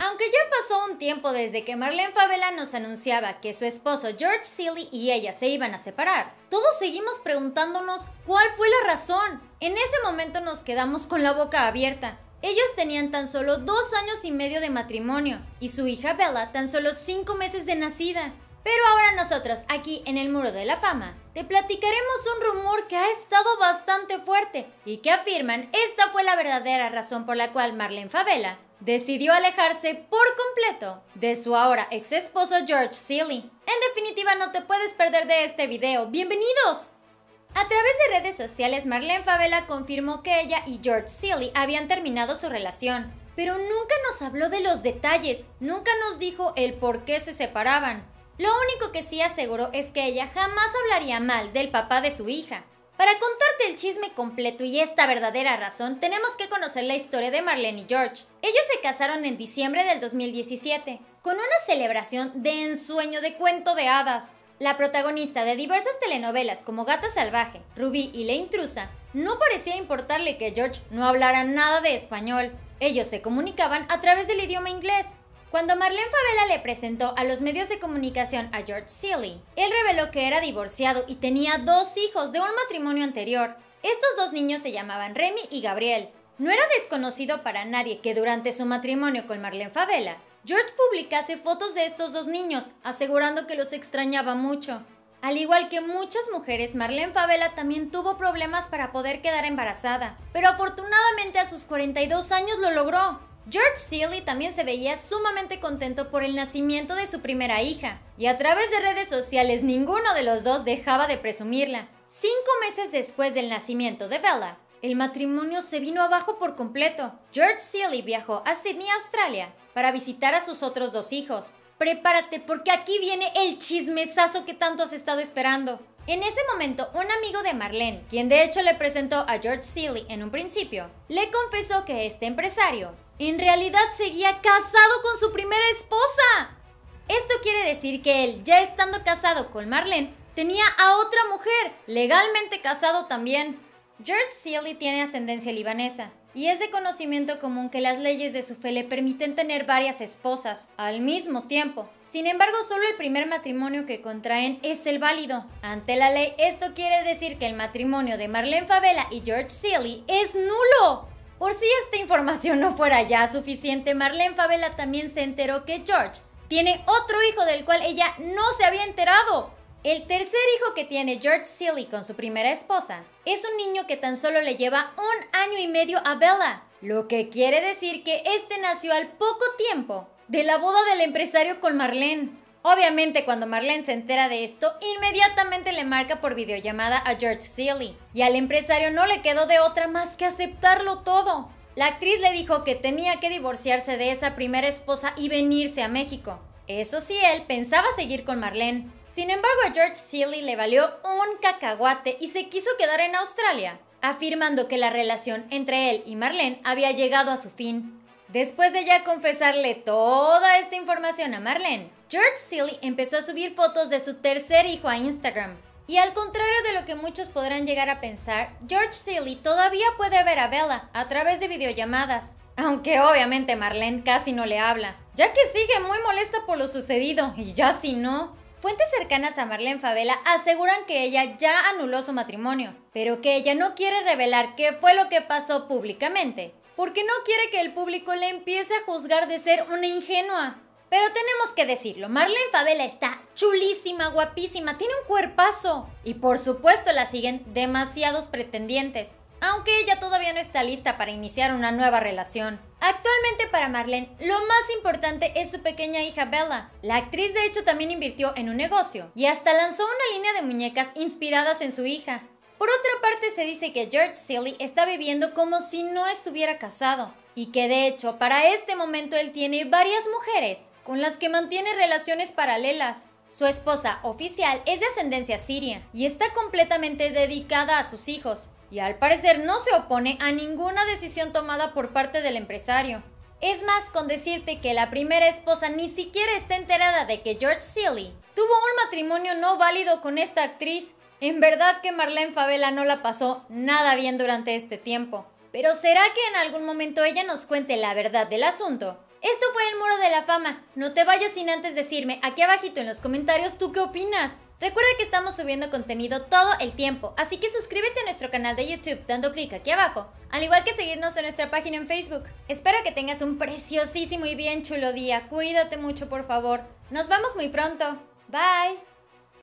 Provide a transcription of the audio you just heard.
Aunque ya pasó un tiempo desde que Marlene Favela nos anunciaba que su esposo George Seeley y ella se iban a separar, todos seguimos preguntándonos cuál fue la razón. En ese momento nos quedamos con la boca abierta. Ellos tenían tan solo dos años y medio de matrimonio y su hija Bella tan solo cinco meses de nacida. Pero ahora nosotros, aquí en el Muro de la Fama, te platicaremos un rumor que ha estado bastante fuerte y que afirman esta fue la verdadera razón por la cual Marlene Favela decidió alejarse por completo de su ahora ex esposo George Seeley. En definitiva, no te puedes perder de este video. ¡Bienvenidos! A través de redes sociales, Marlene Favela confirmó que ella y George Seeley habían terminado su relación, pero nunca nos habló de los detalles, nunca nos dijo el por qué se separaban. Lo único que sí aseguró es que ella jamás hablaría mal del papá de su hija. Para contarte el chisme completo y esta verdadera razón, tenemos que conocer la historia de Marlene y George. Ellos se casaron en diciembre del 2017, con una celebración de ensueño de cuento de hadas. La protagonista de diversas telenovelas como Gata Salvaje, Rubí y La Intrusa, no parecía importarle que George no hablara nada de español. Ellos se comunicaban a través del idioma inglés, cuando Marlene Favela le presentó a los medios de comunicación a George Seeley, él reveló que era divorciado y tenía dos hijos de un matrimonio anterior. Estos dos niños se llamaban Remy y Gabriel. No era desconocido para nadie que durante su matrimonio con Marlene Favela, George publicase fotos de estos dos niños, asegurando que los extrañaba mucho. Al igual que muchas mujeres, Marlene Favela también tuvo problemas para poder quedar embarazada, pero afortunadamente a sus 42 años lo logró. George Seeley también se veía sumamente contento por el nacimiento de su primera hija, y a través de redes sociales ninguno de los dos dejaba de presumirla. Cinco meses después del nacimiento de Bella, el matrimonio se vino abajo por completo. George Seeley viajó a Sydney, Australia, para visitar a sus otros dos hijos. Prepárate porque aquí viene el chismesazo que tanto has estado esperando. En ese momento, un amigo de Marlene, quien de hecho le presentó a George Seeley en un principio, le confesó que este empresario en realidad seguía casado con su primera esposa. Esto quiere decir que él, ya estando casado con Marlene, tenía a otra mujer, legalmente casado también. George Sealy tiene ascendencia libanesa, y es de conocimiento común que las leyes de su fe le permiten tener varias esposas al mismo tiempo. Sin embargo, solo el primer matrimonio que contraen es el válido. Ante la ley, esto quiere decir que el matrimonio de Marlene Favela y George Sealy es nulo. Por si esta información no fuera ya suficiente, Marlene Favela también se enteró que George tiene otro hijo del cual ella no se había enterado. El tercer hijo que tiene George Sealy con su primera esposa es un niño que tan solo le lleva un año y medio a Bella, lo que quiere decir que este nació al poco tiempo de la boda del empresario con Marlene. Obviamente cuando Marlene se entera de esto, inmediatamente le marca por videollamada a George Sealy. y al empresario no le quedó de otra más que aceptarlo todo. La actriz le dijo que tenía que divorciarse de esa primera esposa y venirse a México. Eso sí, él pensaba seguir con Marlene. Sin embargo, a George Sealy le valió un cacahuate y se quiso quedar en Australia, afirmando que la relación entre él y Marlene había llegado a su fin. Después de ya confesarle toda esta información a Marlene, George Seely empezó a subir fotos de su tercer hijo a Instagram. Y al contrario de lo que muchos podrán llegar a pensar, George silly todavía puede ver a Bella a través de videollamadas, aunque obviamente Marlene casi no le habla, ya que sigue muy molesta por lo sucedido, y ya si no. Fuentes cercanas a Marlene Favela aseguran que ella ya anuló su matrimonio, pero que ella no quiere revelar qué fue lo que pasó públicamente, porque no quiere que el público le empiece a juzgar de ser una ingenua, pero tenemos que decirlo, Marlene Favela está chulísima, guapísima, tiene un cuerpazo. Y por supuesto la siguen demasiados pretendientes, aunque ella todavía no está lista para iniciar una nueva relación. Actualmente para Marlene, lo más importante es su pequeña hija Bella. La actriz de hecho también invirtió en un negocio y hasta lanzó una línea de muñecas inspiradas en su hija. Por otra parte, se dice que George Seeley está viviendo como si no estuviera casado, y que de hecho para este momento él tiene varias mujeres con las que mantiene relaciones paralelas. Su esposa oficial es de ascendencia siria y está completamente dedicada a sus hijos, y al parecer no se opone a ninguna decisión tomada por parte del empresario. Es más, con decirte que la primera esposa ni siquiera está enterada de que George silly tuvo un matrimonio no válido con esta actriz en verdad que Marlene Favela no la pasó nada bien durante este tiempo. Pero ¿será que en algún momento ella nos cuente la verdad del asunto? Esto fue el Muro de la Fama. No te vayas sin antes decirme aquí abajito en los comentarios tú qué opinas. Recuerda que estamos subiendo contenido todo el tiempo, así que suscríbete a nuestro canal de YouTube dando clic aquí abajo, al igual que seguirnos en nuestra página en Facebook. Espero que tengas un preciosísimo y bien chulo día. Cuídate mucho, por favor. Nos vemos muy pronto. Bye.